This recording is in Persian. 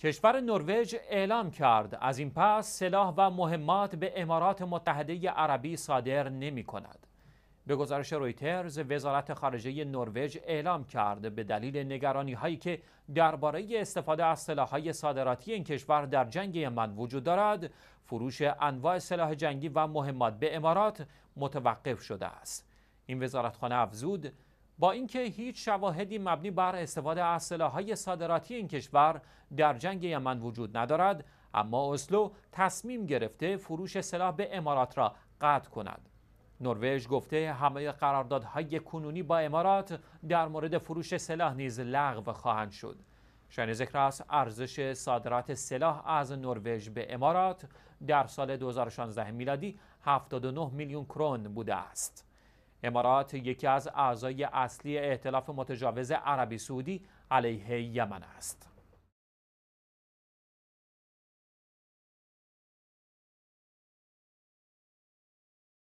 کشور نروژ اعلام کرد از این پس سلاح و مهمات به امارات متحده عربی صادر نمی کند. به گزارش رویترز وزارت خارجه نروژ اعلام کرد به دلیل نگرانی هایی که درباره استفاده از های صادراتی این کشور در جنگ یمن وجود دارد فروش انواع سلاح جنگی و مهمات به امارات متوقف شده است این وزارتخانه افزود با اینکه هیچ شواهدی مبنی بر استفاده از سلاحهای صادراتی این کشور در جنگ یمن وجود ندارد اما اسلو تصمیم گرفته فروش سلاح به امارات را قطع کند نروژ گفته همه قراردادهای کنونی با امارات در مورد فروش سلاح نیز لغو خواهند شد شنی ذکر است ارزش صادرات سلاح از نروژ به امارات در سال 2016 میلادی 79 میلیون کرون بوده است امارات یکی از اعضای اصلی اعتلاف متجاوز عربی سعودی علیه یمن است.